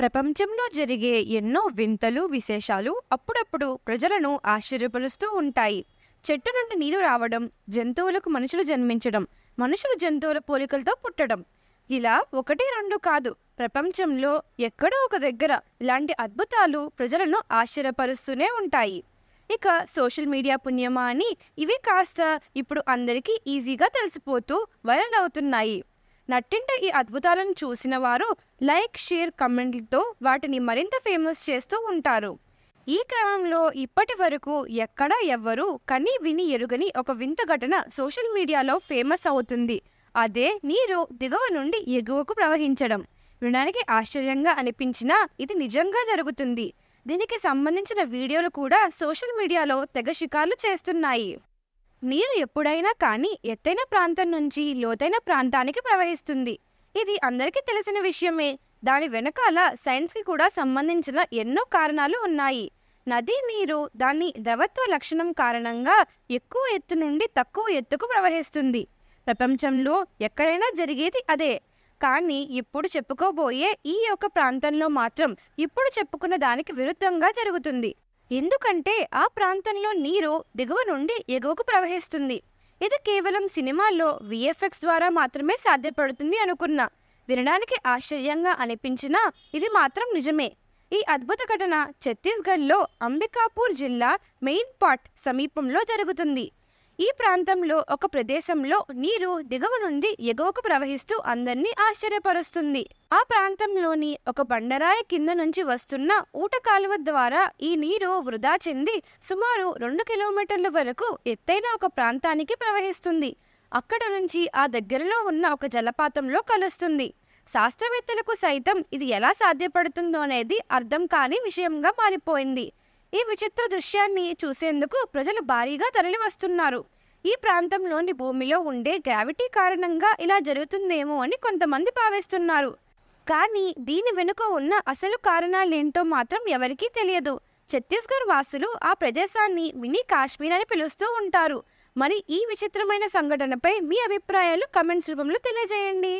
ప్రపంచంలో జరిగే ఎన్నో వింతలు విశేషాలు అప్పుడప్పుడు ప్రజలను ఆశ్చర్యపరుస్తూ ఉంటాయి చెట్టు నుండి నీరు రావడం జంతువులకు మనుషులు జన్మించడం మనుషులు జంతువుల పోలికలతో పుట్టడం ఇలా ఒకటి రెండు కాదు ప్రపంచంలో ఎక్కడో ఒక దగ్గర ఇలాంటి అద్భుతాలు ప్రజలను ఆశ్చర్యపరుస్తూనే ఉంటాయి ఇక సోషల్ మీడియా పుణ్యమా అని ఇవి కాస్త ఇప్పుడు అందరికీ ఈజీగా తెలిసిపోతూ వైరల్ అవుతున్నాయి నట్టింట ఈ అద్భుతాలను చూసిన వారు లైక్ షేర్ కమెంట్లతో వాటిని మరింత ఫేమస్ చేస్తూ ఉంటారు ఈ క్రమంలో ఇప్పటి వరకు ఎక్కడా ఎవ్వరూ కని విని ఎరుగని ఒక వింత ఘటన సోషల్ మీడియాలో ఫేమస్ అవుతుంది అదే నీరు దిగువ నుండి ఎగువకు ప్రవహించడం వినడానికి ఆశ్చర్యంగా అనిపించినా ఇది నిజంగా జరుగుతుంది దీనికి సంబంధించిన వీడియోలు కూడా సోషల్ మీడియాలో తెగ షికార్లు చేస్తున్నాయి నీరు ఎప్పుడైనా కానీ ఎత్తైన ప్రాంతం నుంచి లోతైన ప్రాంతానికి ప్రవహిస్తుంది ఇది అందరికీ తెలిసిన విషయమే దాని వెనకాల సైన్స్కి కూడా సంబంధించిన ఎన్నో కారణాలు ఉన్నాయి నది నీరు దాని ద్రవత్వ లక్షణం కారణంగా ఎక్కువ ఎత్తు నుండి తక్కువ ఎత్తుకు ప్రవహిస్తుంది ప్రపంచంలో ఎక్కడైనా జరిగేది అదే కానీ ఇప్పుడు చెప్పుకోబోయే ఈ యొక్క ప్రాంతంలో మాత్రం ఇప్పుడు చెప్పుకున్న దానికి విరుద్ధంగా జరుగుతుంది ఎందుకంటే ఆ ప్రాంతంలో నీరు దిగువ నుండి ఎగువకు ప్రవహిస్తుంది ఇది కేవలం సినిమాల్లో విఎఫ్ఎక్స్ ద్వారా మాత్రమే సాధ్యపడుతుంది అనుకున్నా వినడానికి ఆశ్చర్యంగా అనిపించినా ఇది మాత్రం నిజమే ఈ అద్భుత ఘటన ఛత్తీస్గఢ్లో అంబికాపూర్ జిల్లా మెయిన్ పాట్ సమీపంలో జరుగుతుంది ఈ ప్రాంతంలో ఒక ప్రదేశంలో నీరు దిగువ నుండి ఎగువకు ప్రవహిస్తూ అందరినీ ఆశ్చర్యపరుస్తుంది ఆ ప్రాంతంలోని ఒక బండరాయి కింద నుంచి వస్తున్న ఊట కాలువ ద్వారా ఈ నీరు వృధా చెంది సుమారు రెండు కిలోమీటర్ల వరకు ఎత్తైన ఒక ప్రాంతానికి ప్రవహిస్తుంది అక్కడ నుంచి ఆ దగ్గరలో ఉన్న ఒక జలపాతంలో కలుస్తుంది శాస్త్రవేత్తలకు సైతం ఇది ఎలా సాధ్యపడుతుందో అనేది అర్థం కాని విషయంగా మారిపోయింది ఈ విచిత్ర దృశ్యాన్ని చూసేందుకు ప్రజలు భారీగా తరలివస్తున్నారు ఈ ప్రాంతంలోని భూమిలో ఉండే గ్రావిటీ కారణంగా ఇలా జరుగుతుందేమో అని కొంతమంది భావిస్తున్నారు కానీ దీని వెనుక ఉన్న అసలు కారణాలేంటో మాత్రం ఎవరికీ తెలియదు ఛత్తీస్గఢ్ వాసులు ఆ ప్రదేశాన్ని మినీ కాశ్మీర్ అని పిలుస్తూ ఉంటారు మరి ఈ విచిత్రమైన సంఘటనపై మీ అభిప్రాయాలు కమెంట్స్ రూపంలో తెలియజేయండి